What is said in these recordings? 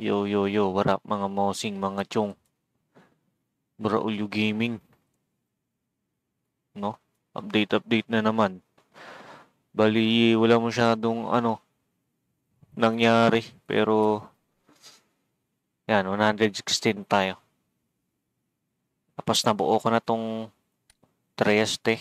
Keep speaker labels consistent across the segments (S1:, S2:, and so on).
S1: Yo, yo, yo. What up mga mosing, mga chong. Braulyo Gaming. No? Update, update na naman. Bali, wala masyadong ano, nangyari. Pero, yan, 116 tayo. Tapos nabuo ko na tong Trieste.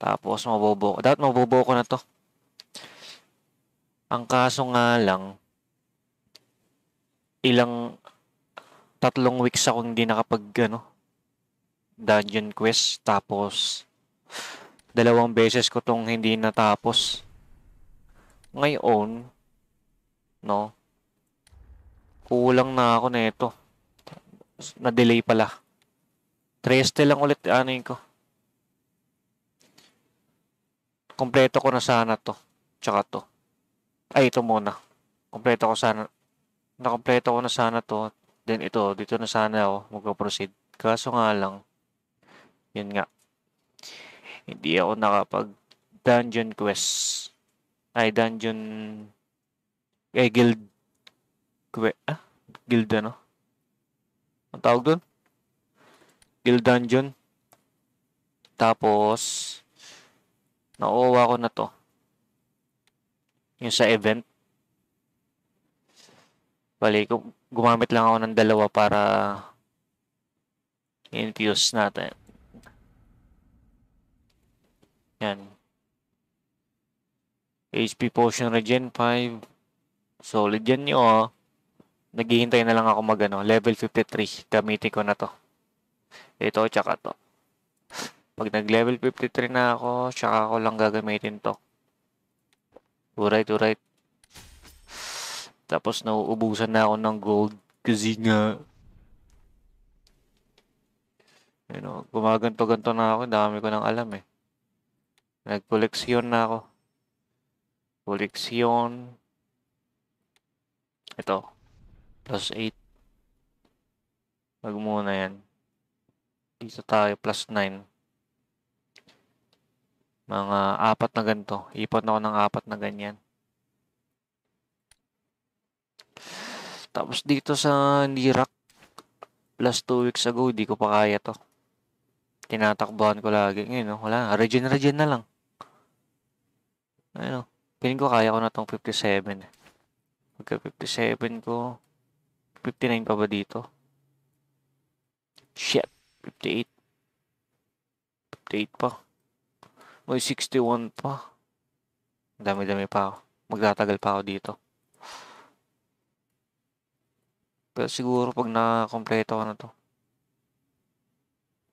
S1: Tapos mabobo ko. Dapat mabobo ko na to. Ang kaso nga lang, ilang tatlong weeks ako hindi nakapag ano, dungeon quest tapos dalawang beses ko tong hindi natapos. Ngayon, no, kulang na ako nito. Na Na-delay pala. Treste lang ulit ano ko. Kompleto ko na sana to. Tsaka to. Ay, ito muna. Kompleto ko sana nakompleto ko na sana to. Then ito, dito na sana ako magpo-proceed. Kaso nga lang, yun nga. Hindi ako nakapag dungeon quest. Ay, dungeon... Eh, guild... Quest... Ah? Guild ano? Ang tawag doon? Guild dungeon. Tapos, nakuha ko na to. Yung sa event. Bali, gumamit lang ako ng dalawa para infuse natin. Yan. HP Potion Regen 5. Solid yan yun, oh. Naghihintay na lang ako mag, ano, level 53. Gamitin ko na to. Ito, tsaka to. Pag nag-level 53 na ako, tsaka ako lang gagamitin to. Alright, alright. Tapos nauubusan na ako ng gold kasi nga you know, gumaganto-ganto na ako, dami ko nang alam eh. Nagkoleksyon na ako. Koleksyon. Ito. Plus 8. Wag muna yan. Dito tayo, plus 9. Mga apat na ganito. Ipon ako ng apat na ganyan. Tapos dito sa Nirak, plus 2 weeks ago, hindi ko pa kaya to. Tinatakbuhan ko lagi. Ngayon, no? wala. Regen, regen na lang. Ano, piling ko kaya ko na tong 57. Pagka 57 ko, 59 pa ba dito? Shit, 58. 58 pa. May 61 pa. Dami-dami pa ako. Magtatagal pa ako dito. Pero siguro pag na-kompleto ko na to.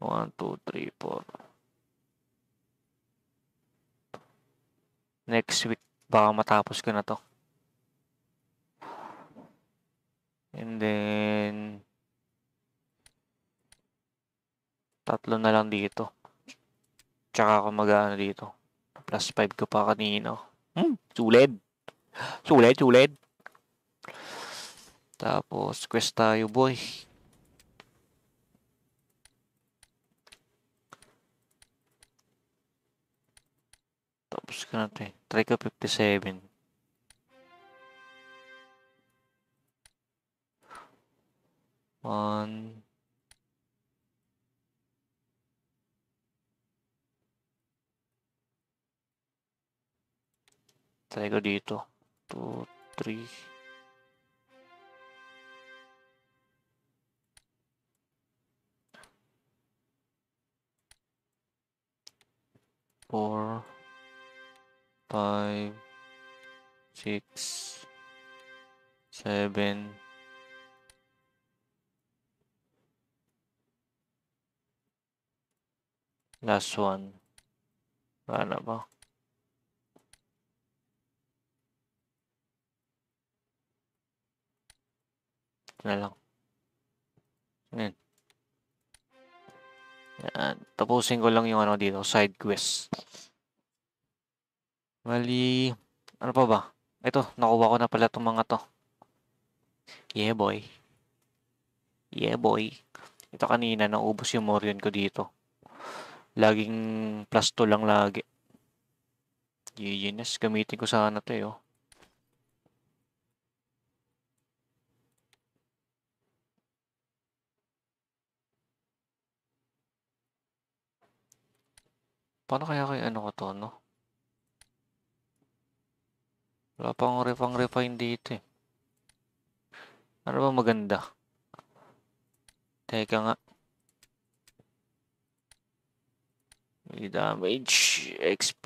S1: 1, 2, 3, 4. Next week, baka matapos ko na to. And then, tatlo na lang dito. Tsaka ako mag dito. Plus 5 ko pa kanino. Hmm, sulid. Sulid, sulid. Tapos, quest tayo, boy. Tapos ka natin. Try ka 57. One. Try ko dito. Two, three. four, five, six, seven, last one. Wala ba? Ito na lang. Ayan. Yan. Tapusin ko lang yung ano dito, side quest. Mali, ano pa ba? Ito, nakuha ko na pala itong mga to. Yeah, boy. Yeah, boy. Ito kanina, naubos yung Morion ko dito. Laging plus 2 lang lagi. GGNS, gamitin ko sana to eh, oh. Paano kaya kay ano ko to, no? Wala pang refang refine dito eh. Ano ba maganda? Teka nga. May damage, XP.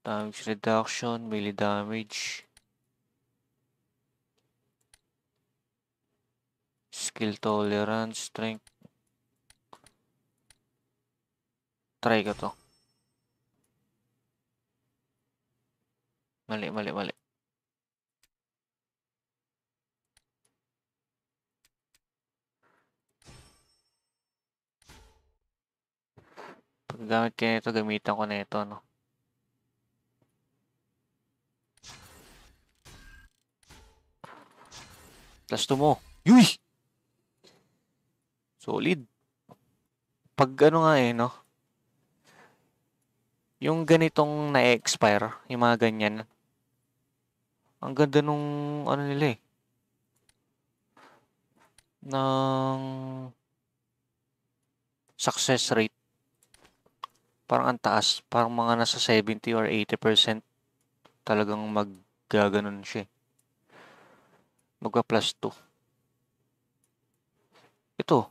S1: Damage reduction, melee damage. Skill tolerance, strength. Try ko to. Mali, mali, mali. Paggamit kayo nito, gamitan ko na ito, no? Plus to mo. Yuy! Solid. Pag ano nga eh, no? Yung ganitong na-expire, yung mga ganyan. Ang ganda nung ano nila eh. Nang success rate. Parang ang taas. Parang mga nasa 70 or 80% talagang maggaganon siya. Eh. Magpa plus 2. Ito.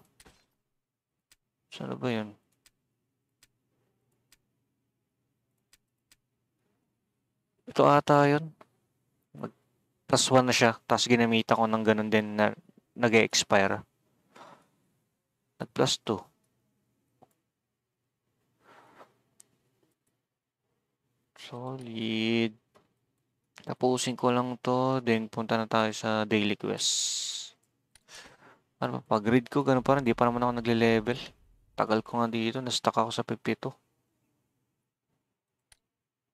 S1: Saan ba yun? Ito ata yun. Tapos one na siya. Tapos ginamita ko ng ganun din na nag-expire. Nag plus 2. Solid. Tapusin ko lang to. Then, punta na tayo sa daily quest. Ano pa? Pag-read ko, ganun pa rin. Hindi pa naman ako nagle-level. Tagal ko nga dito. Nastuck ako sa pipito.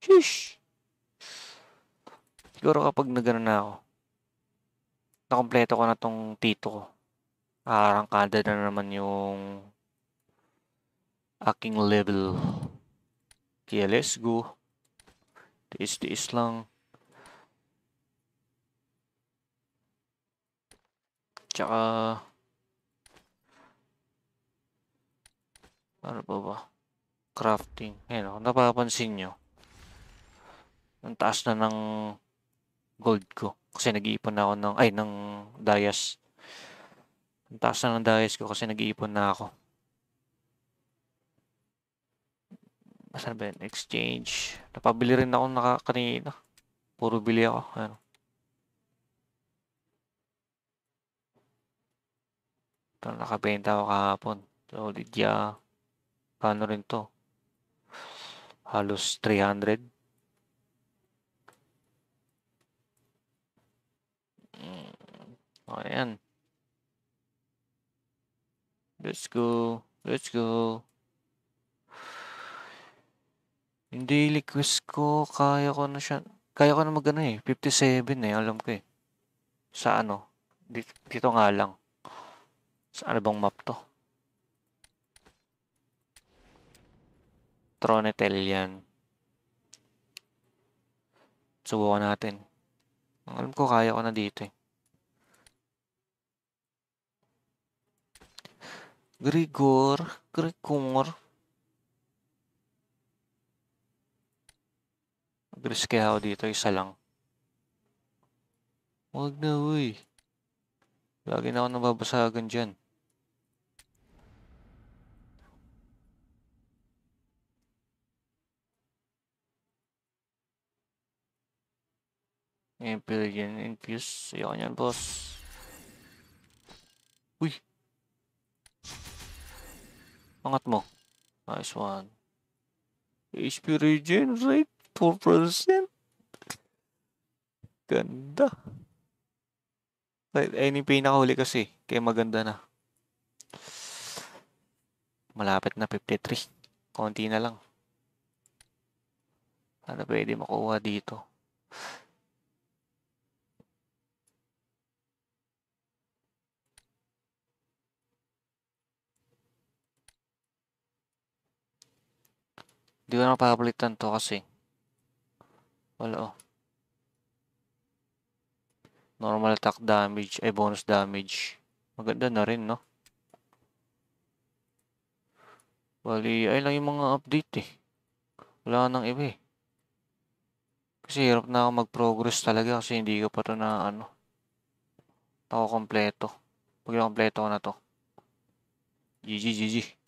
S1: Sheesh! Siguro kapag nagano na ako, nakumpleto ko na tong tito ko. Arangkada na naman yung aking level. Kaya let's go. Tiis-tiis lang. Tsaka... Ano pa ba? Crafting. Ayan o, napapansin nyo. Ang taas na ng gold ko. Kasi nag-iipon na ako ng, ay, ng dias. Ang taas na ng dias ko kasi nag-iipon na ako. Saan ba yun? Exchange. Napabili rin ako naka, kanina. Puro bili ako. Ano. Ito, nakabenta ako kahapon. Solid yeah. Paano rin to? Halos 300. Oh, ayan. Let's go. Let's go. Hindi request ko. Kaya ko na siya. Kaya ko na magano eh. 57 eh. Alam ko eh. Sa ano. Dito, dito nga lang. Sa ano bang map to? Tronetel yan. Subukan natin. Alam ko kaya ko na dito eh. Grigor, Grigor. Griske ako dito, isa lang. Huwag na, uy. Lagi na ako nababasagan dyan. Imperial Infuse. Ayaw niyan, boss. Uy! Angat mo. Nice one. HP regenerate 4%. Ganda. Right, ayun yung pinakahuli kasi. Kaya maganda na. Malapit na 53. Konti na lang. Ano pwede makuha dito? Hindi ko na mapapalitan to kasi. Wala oh. Normal attack damage. Ay, bonus damage. Maganda na rin, no? Bali, ay lang yung mga update eh. Wala nang iba eh. Kasi hirap na ako mag-progress talaga kasi hindi ko pa to na ano. Ako kompleto. Pag kompleto ko na to. GG, GG.